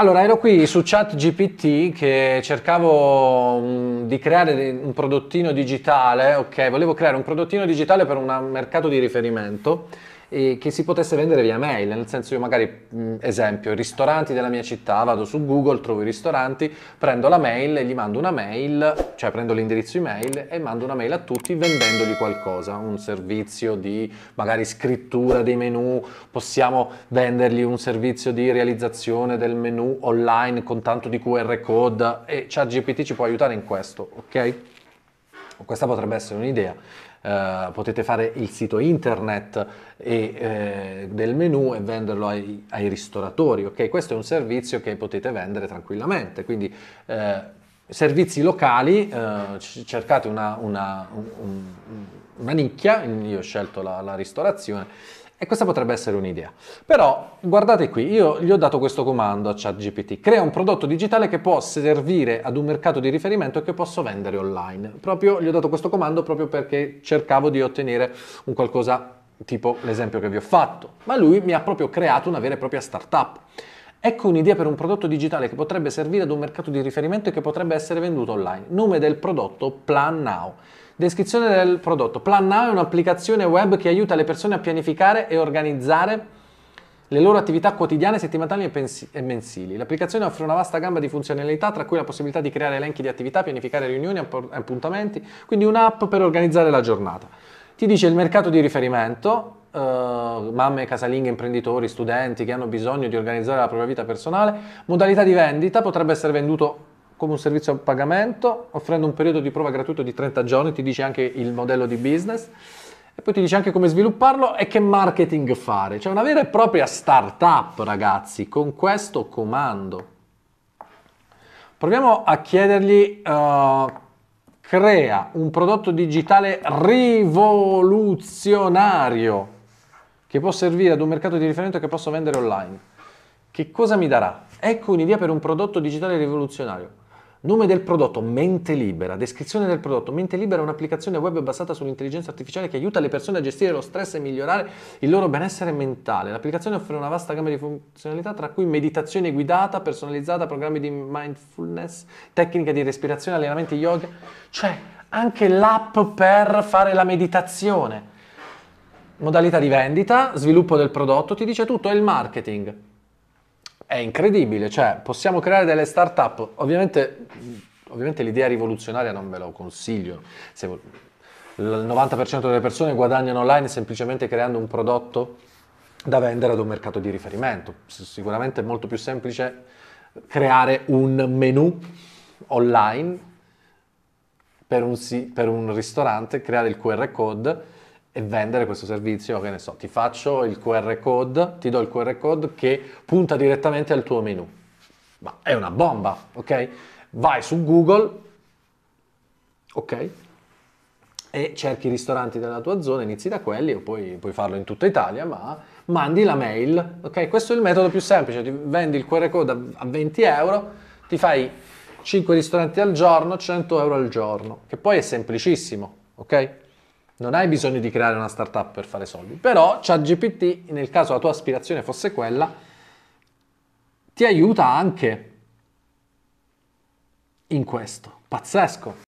Allora, ero qui su ChatGPT che cercavo di creare un prodottino digitale, ok, volevo creare un prodottino digitale per un mercato di riferimento eh, che si potesse vendere via mail, nel senso io magari, mh, esempio, ristoranti della mia città, vado su Google, trovo i ristoranti, prendo la mail e gli mando una mail, cioè prendo l'indirizzo email e mando una mail a tutti vendendogli qualcosa, un servizio di magari scrittura dei menu, possiamo vendergli un servizio di realizzazione del menu online con tanto di QR code e ChatGPT ci può aiutare in questo, ok? Questa potrebbe essere un'idea. Eh, potete fare il sito internet e, eh, del menu e venderlo ai, ai ristoratori. Okay? Questo è un servizio che potete vendere tranquillamente. Quindi eh, servizi locali, eh, cercate una, una, un, un, una nicchia, io ho scelto la, la ristorazione e questa potrebbe essere un'idea. Però guardate qui, io gli ho dato questo comando a ChatGPT, crea un prodotto digitale che può servire ad un mercato di riferimento e che posso vendere online. Proprio gli ho dato questo comando proprio perché cercavo di ottenere un qualcosa tipo l'esempio che vi ho fatto, ma lui mi ha proprio creato una vera e propria startup. Ecco un'idea per un prodotto digitale che potrebbe servire ad un mercato di riferimento e che potrebbe essere venduto online. Nome del prodotto Plan Now. Descrizione del prodotto. Plan Now è un'applicazione web che aiuta le persone a pianificare e organizzare le loro attività quotidiane, settimanali e, mensili. L'applicazione offre una vasta gamma di funzionalità, tra cui la possibilità di creare elenchi di attività, pianificare riunioni, appuntamenti, quindi un'app per organizzare la giornata. Ti dice il mercato di riferimento, Uh, mamme casalinghe, imprenditori, studenti che hanno bisogno di organizzare la propria vita personale. Modalità di vendita potrebbe essere venduto come un servizio a pagamento, offrendo un periodo di prova gratuito di 30 giorni, ti dice anche il modello di business e poi ti dice anche come svilupparlo e che marketing fare. Cioè una vera e propria startup, ragazzi, con questo comando. Proviamo a chiedergli uh, crea un prodotto digitale rivoluzionario che può servire ad un mercato di riferimento che posso vendere online. Che cosa mi darà? Ecco un'idea per un prodotto digitale rivoluzionario. Nome del prodotto, mente libera. Descrizione del prodotto. Mente libera è un'applicazione web basata sull'intelligenza artificiale che aiuta le persone a gestire lo stress e migliorare il loro benessere mentale. L'applicazione offre una vasta gamma di funzionalità, tra cui meditazione guidata, personalizzata, programmi di mindfulness, tecniche di respirazione, allenamenti yoga. Cioè, anche l'app per fare la meditazione modalità di vendita, sviluppo del prodotto, ti dice tutto, è il marketing. È incredibile, cioè possiamo creare delle start-up, ovviamente, ovviamente l'idea rivoluzionaria non ve la consiglio, il 90% delle persone guadagnano online semplicemente creando un prodotto da vendere ad un mercato di riferimento, sicuramente è molto più semplice creare un menu online per un, per un ristorante, creare il QR code e vendere questo servizio, che ne so, ti faccio il QR code, ti do il QR code che punta direttamente al tuo menu. Ma è una bomba, ok? Vai su Google, ok? E cerchi i ristoranti della tua zona, inizi da quelli o poi puoi farlo in tutta Italia, ma mandi la mail, ok? Questo è il metodo più semplice, ti vendi il QR code a 20 euro, ti fai 5 ristoranti al giorno, 100 euro al giorno, che poi è semplicissimo, ok? Non hai bisogno di creare una startup per fare soldi, però ChatGPT, nel caso la tua aspirazione fosse quella, ti aiuta anche in questo. Pazzesco!